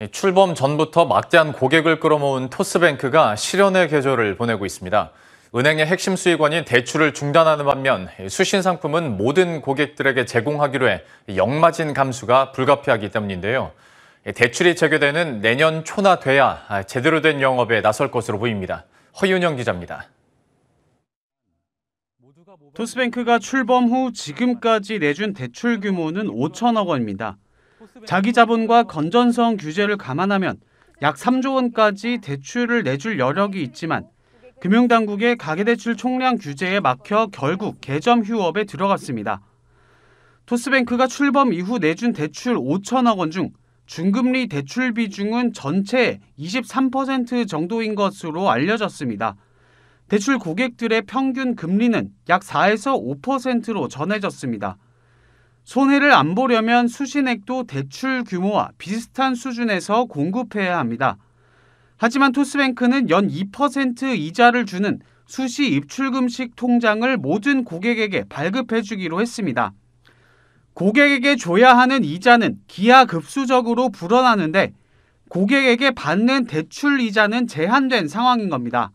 예, 출범 전부터 막대한 고객을 끌어모은 토스뱅크가 실현의 계절을 보내고 있습니다. 은행의 핵심 수익원인 대출을 중단하는 반면 예, 수신 상품은 모든 고객들에게 제공하기로 해 역마진 감수가 불가피하기 때문인데요. 예, 대출이 체결되는 내년 초나 돼야 아, 제대로 된 영업에 나설 것으로 보입니다. 허윤영 기자입니다. 토스뱅크가 출범 후 지금까지 내준 대출 규모는 5천억 원입니다. 자기 자본과 건전성 규제를 감안하면 약 3조 원까지 대출을 내줄 여력이 있지만 금융당국의 가계대출 총량 규제에 막혀 결국 개점 휴업에 들어갔습니다. 토스뱅크가 출범 이후 내준 대출 5천억 원 중 중금리 대출 비중은 전체 23% 정도인 것으로 알려졌습니다. 대출 고객들의 평균 금리는 약 4에서 5%로 전해졌습니다. 손해를 안 보려면 수신액도 대출 규모와 비슷한 수준에서 공급해야 합니다. 하지만 토스뱅크는 연 2% 이자를 주는 수시 입출금식 통장을 모든 고객에게 발급해 주기로 했습니다. 고객에게 줘야 하는 이자는 기하급수적으로 불어나는데 고객에게 받는 대출 이자는 제한된 상황인 겁니다.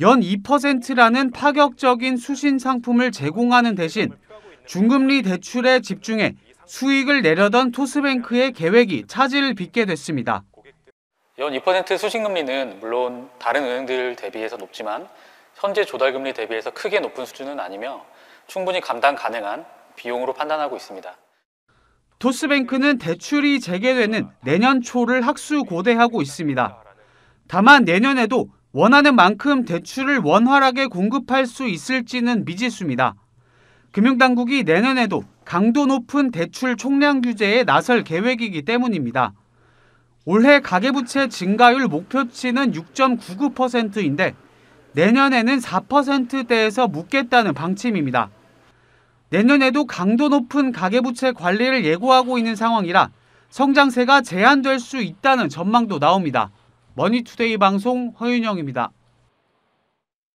연 2%라는 파격적인 수신 상품을 제공하는 대신 중금리 대출에 집중해 수익을 내려던 토스뱅크의 계획이 차질을 빚게 됐습니다. 연 2% 수신금리는 물론 다른 은행들 대비해서 높지만 현재 조달금리 대비해서 크게 높은 수준은 아니며 충분히 감당 가능한 비용으로 판단하고 있습니다. 토스뱅크는 대출이 재개되는 내년 초를 학수고대하고 있습니다. 다만 내년에도 원하는 만큼 대출을 원활하게 공급할 수 있을지는 미지수입니다. 금융당국이 내년에도 강도 높은 대출 총량 규제에 나설 계획이기 때문입니다. 올해 가계부채 증가율 목표치는 6.99%인데 내년에는 4%대에서 묻겠다는 방침입니다. 내년에도 강도 높은 가계부채 관리를 예고하고 있는 상황이라 성장세가 제한될 수 있다는 전망도 나옵니다. 머니투데이 방송 허윤영입니다.